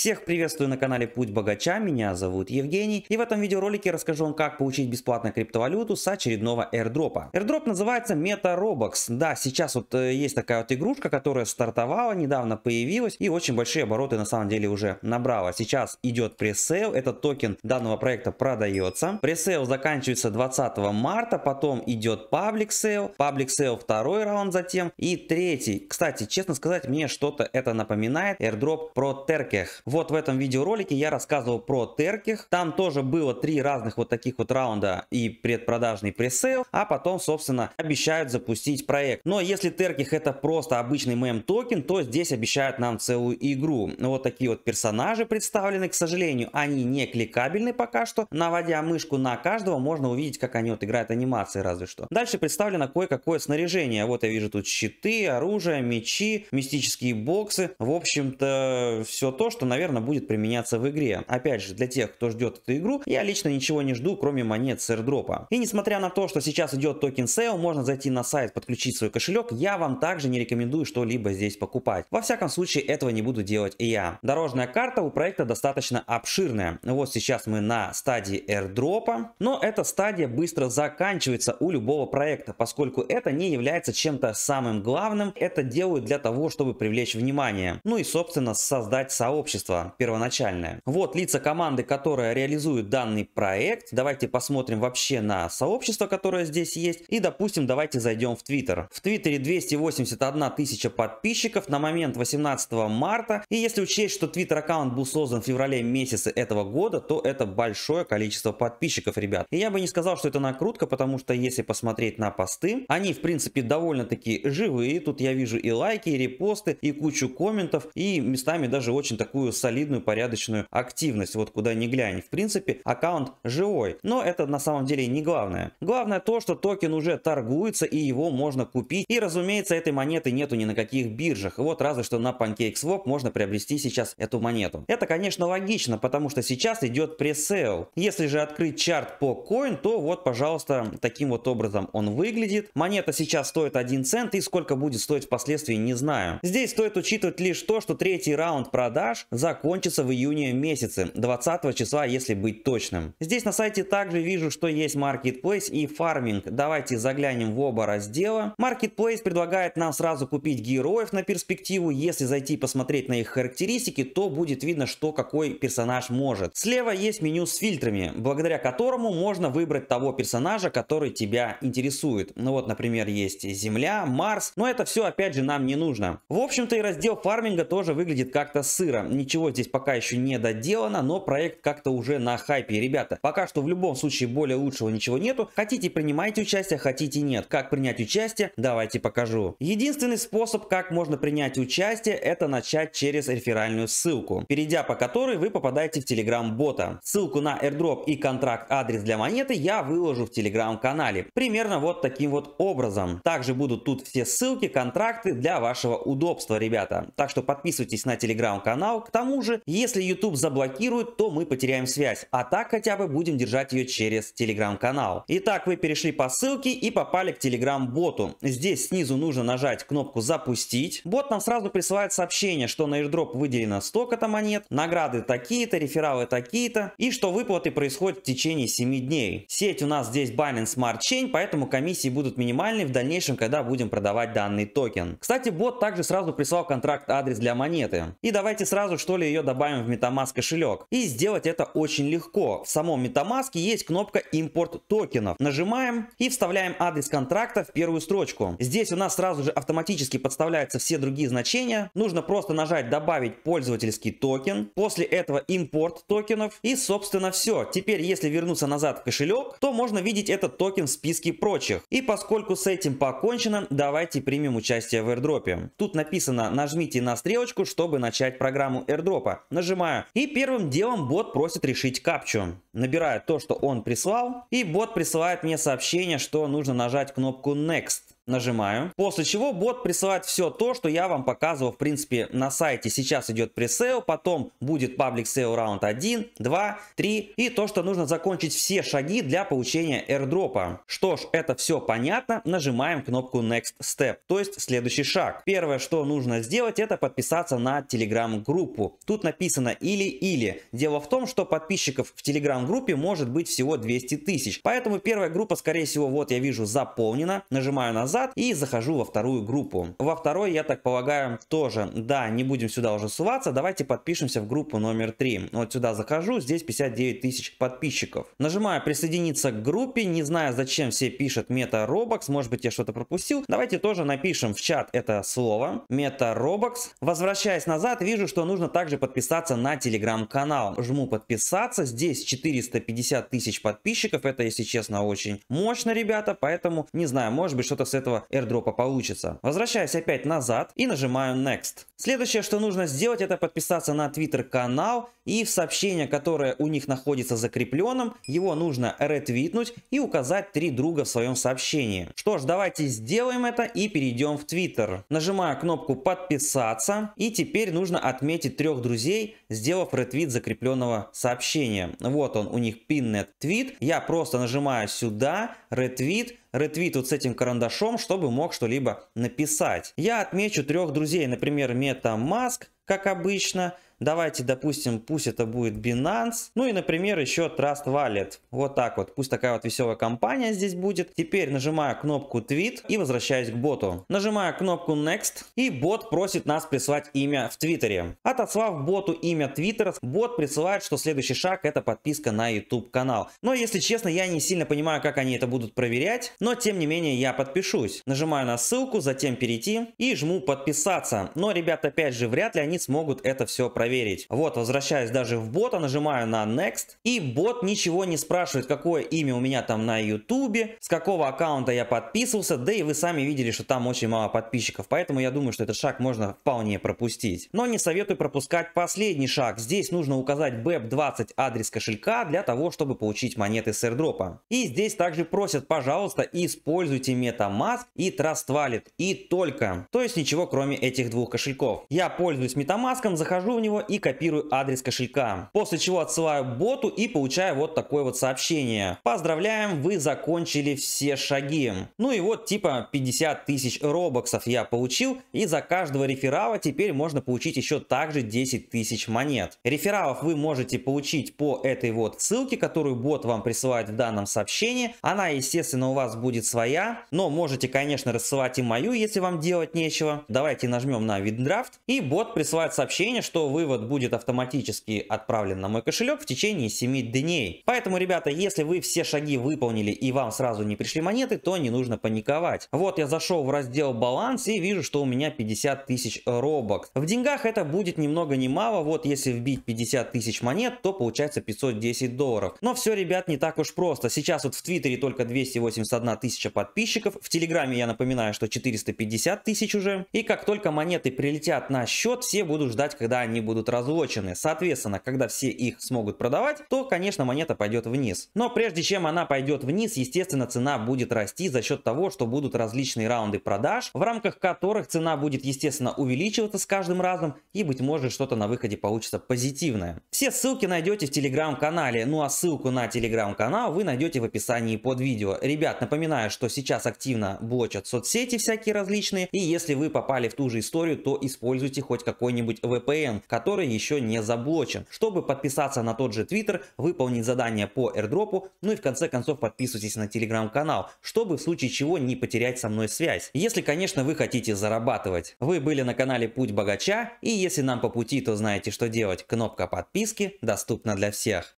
Всех приветствую на канале Путь Богача, меня зовут Евгений, и в этом видеоролике расскажу вам, как получить бесплатно криптовалюту с очередного airdrop. Airdrop называется Meta Robux. Да, сейчас вот э, есть такая вот игрушка, которая стартовала, недавно появилась, и очень большие обороты на самом деле уже набрала. Сейчас идет пресейл, этот токен данного проекта продается. Пресейл заканчивается 20 марта, потом идет паблик сейл, паблик сейл второй раунд затем и третий. Кстати, честно сказать, мне что-то это напоминает airdrop про Теркех. Вот в этом видеоролике я рассказывал про терких. Там тоже было три разных вот таких вот раунда и предпродажный пресейл, а потом, собственно, обещают запустить проект. Но если терких это просто обычный мем токен, то здесь обещают нам целую игру. Вот такие вот персонажи представлены, к сожалению, они не кликабельны пока что. Наводя мышку на каждого, можно увидеть, как они вот играют анимации разве что. Дальше представлено кое-какое снаряжение. Вот я вижу тут щиты, оружие, мечи, мистические боксы. В общем-то, все то, что, наверное, наверное, будет применяться в игре. Опять же, для тех, кто ждет эту игру, я лично ничего не жду, кроме монет с airdropа. И несмотря на то, что сейчас идет токен сейл, можно зайти на сайт, подключить свой кошелек, я вам также не рекомендую что-либо здесь покупать. Во всяком случае, этого не буду делать и я. Дорожная карта у проекта достаточно обширная. Вот сейчас мы на стадии airdropа, но эта стадия быстро заканчивается у любого проекта, поскольку это не является чем-то самым главным, это делают для того, чтобы привлечь внимание. Ну и, собственно, создать сообщество творчество первоначальное. Вот лица команды, которая реализует данный проект. Давайте посмотрим вообще на сообщество, которое здесь есть. И, допустим, давайте зайдем в Твиттер. В Твиттере 281 тысяча подписчиков на момент 18 марта. И если учесть, что Твиттер аккаунт был создан в феврале месяце этого года, то это большое количество подписчиков, ребят. И я бы не сказал, что это накрутка, потому что если посмотреть на посты, они, в принципе, довольно-таки живые. Тут я вижу и лайки, и репосты, и кучу комментов, и местами даже очень такую солидную, порядочную активность, вот куда ни глянь. В принципе, аккаунт живой, но это на самом деле не главное. Главное то, что токен уже торгуется и его можно купить. И разумеется, этой монеты нету ни на каких биржах. Вот разве что на PancakeSwap можно приобрести сейчас эту монету. Это, конечно, логично, потому что сейчас идет пресейл. Если же открыть чарт по coin, то вот, пожалуйста, таким вот образом он выглядит. Монета сейчас стоит 1 цент и сколько будет стоить впоследствии, не знаю. Здесь стоит учитывать лишь то, что третий раунд продаж за закончится в июне месяце, 20 числа, если быть точным. Здесь на сайте также вижу, что есть Marketplace и фарминг. Давайте заглянем в оба раздела. Marketplace предлагает нам сразу купить героев на перспективу. Если зайти посмотреть на их характеристики, то будет видно, что какой персонаж может. Слева есть меню с фильтрами, благодаря которому можно выбрать того персонажа, который тебя интересует. Ну вот, например, есть Земля, Марс, но это все опять же нам не нужно. В общем-то и раздел фарминга тоже выглядит как-то сыро ничего здесь пока еще не доделано, но проект как-то уже на хайпе. Ребята, пока что в любом случае более лучшего ничего нету. Хотите принимайте участие, хотите нет. Как принять участие, давайте покажу. Единственный способ, как можно принять участие, это начать через реферальную ссылку, перейдя по которой вы попадаете в телеграм-бота. Ссылку на airdrop и контракт-адрес для монеты я выложу в телеграм-канале. Примерно вот таким вот образом. Также будут тут все ссылки, контракты для вашего удобства, ребята. Так что подписывайтесь на телеграм-канал, там тому же, если YouTube заблокирует, то мы потеряем связь, а так хотя бы будем держать ее через телеграм-канал. Итак, вы перешли по ссылке и попали к телеграм-боту. Здесь снизу нужно нажать кнопку «Запустить». Бот нам сразу присылает сообщение, что на airdrop выделено столько-то монет, награды такие-то, рефералы такие-то, и что выплаты происходят в течение 7 дней. Сеть у нас здесь Binance Smart Chain, поэтому комиссии будут минимальны в дальнейшем, когда будем продавать данный токен. Кстати, бот также сразу прислал контракт-адрес для монеты. И давайте сразу, что что ли ее добавим в MetaMask кошелек. И сделать это очень легко. В самом MetaMask есть кнопка импорт токенов. Нажимаем и вставляем адрес контракта в первую строчку. Здесь у нас сразу же автоматически подставляются все другие значения. Нужно просто нажать добавить пользовательский токен. После этого импорт токенов. И собственно все. Теперь если вернуться назад в кошелек, то можно видеть этот токен в списке прочих. И поскольку с этим покончено, давайте примем участие в airdropе. Тут написано нажмите на стрелочку, чтобы начать программу airdrop airdrop. Нажимаю. И первым делом бот просит решить капчу. Набираю то, что он прислал. И бот присылает мне сообщение, что нужно нажать кнопку Next нажимаю. После чего бот присылает все то, что я вам показывал, в принципе, на сайте. Сейчас идет пресейл, потом будет паблик сейл раунд 1, 2, 3 и то, что нужно закончить все шаги для получения airdropа. Что ж, это все понятно. Нажимаем кнопку Next Step, то есть следующий шаг. Первое, что нужно сделать, это подписаться на телеграм-группу. Тут написано или-или. Дело в том, что подписчиков в телеграм-группе может быть всего 200 тысяч. Поэтому первая группа, скорее всего, вот я вижу, заполнена. Нажимаю назад назад и захожу во вторую группу. Во второй, я так полагаю, тоже, да, не будем сюда уже суваться. давайте подпишемся в группу номер 3. Вот сюда захожу, здесь 59 тысяч подписчиков. Нажимаю присоединиться к группе, не знаю зачем все пишут мета Robux, может быть я что-то пропустил. Давайте тоже напишем в чат это слово, мета Robux. Возвращаясь назад, вижу, что нужно также подписаться на телеграм-канал. Жму подписаться, здесь 450 тысяч подписчиков, это если честно очень мощно, ребята, поэтому не знаю, может быть что-то с этого этого airdrop получится. Возвращаюсь опять назад и нажимаю Next. Следующее, что нужно сделать, это подписаться на Twitter канал и в сообщение, которое у них находится закрепленным, его нужно ретвитнуть и указать три друга в своем сообщении. Что ж, давайте сделаем это и перейдем в Twitter. Нажимаю кнопку подписаться и теперь нужно отметить трех друзей, сделав ретвит закрепленного сообщения. Вот он у них пиннет твит. Я просто нажимаю сюда ретвит, ретвит вот с этим карандашом, чтобы мог что-либо написать. Я отмечу трех друзей, например, MetaMask, как обычно, Давайте, допустим, пусть это будет Binance. Ну и, например, еще Trust Wallet. Вот так вот. Пусть такая вот веселая компания здесь будет. Теперь нажимаю кнопку Tweet и возвращаюсь к боту. Нажимаю кнопку Next и бот просит нас прислать имя в Твиттере. Отослав боту имя Твиттера, бот присылает, что следующий шаг это подписка на YouTube канал. Но если честно, я не сильно понимаю, как они это будут проверять, но тем не менее я подпишусь. Нажимаю на ссылку, затем перейти и жму подписаться. Но, ребят, опять же, вряд ли они смогут это все проверить проверить. Вот, возвращаюсь даже в бота, нажимаю на Next, и бот ничего не спрашивает, какое имя у меня там на YouTube, с какого аккаунта я подписывался, да и вы сами видели, что там очень мало подписчиков, поэтому я думаю, что этот шаг можно вполне пропустить. Но не советую пропускать последний шаг. Здесь нужно указать BEP20 адрес кошелька для того, чтобы получить монеты с airdrop. И здесь также просят, пожалуйста, используйте MetaMask и Trust Wallet. И только. То есть ничего кроме этих двух кошельков. Я пользуюсь MetaMask, захожу в него и копирую адрес кошелька. После чего отсылаю боту и получаю вот такое вот сообщение. Поздравляем, вы закончили все шаги. Ну и вот типа 50 тысяч робоксов я получил и за каждого реферала теперь можно получить еще также 10 тысяч монет. Рефералов вы можете получить по этой вот ссылке, которую бот вам присылает в данном сообщении. Она естественно у вас будет своя, но можете конечно рассылать и мою, если вам делать нечего. Давайте нажмем на Виндрафт и бот присылает сообщение, что вы вывод будет автоматически отправлен на мой кошелек в течение 7 дней. Поэтому, ребята, если вы все шаги выполнили и вам сразу не пришли монеты, то не нужно паниковать. Вот я зашел в раздел баланс и вижу, что у меня 50 тысяч робок. В деньгах это будет ни много ни мало. Вот если вбить 50 тысяч монет, то получается 510 долларов. Но все, ребят, не так уж просто. Сейчас вот в Твиттере только 281 тысяча подписчиков. В Телеграме я напоминаю, что 450 тысяч уже. И как только монеты прилетят на счет, все будут ждать, когда они будут будут разлочены. Соответственно, когда все их смогут продавать, то, конечно, монета пойдет вниз. Но прежде чем она пойдет вниз, естественно, цена будет расти за счет того, что будут различные раунды продаж, в рамках которых цена будет, естественно, увеличиваться с каждым разом и, быть может, что-то на выходе получится позитивное. Все ссылки найдете в телеграм-канале, ну а ссылку на телеграм-канал вы найдете в описании под видео. Ребят, напоминаю, что сейчас активно блочат соцсети всякие различные, и если вы попали в ту же историю, то используйте хоть какой-нибудь VPN, который который еще не заблочен. Чтобы подписаться на тот же Twitter, выполнить задание по airdropу, ну и в конце концов подписывайтесь на телеграм-канал, чтобы в случае чего не потерять со мной связь. Если, конечно, вы хотите зарабатывать. Вы были на канале Путь Богача, и если нам по пути, то знаете, что делать. Кнопка подписки доступна для всех.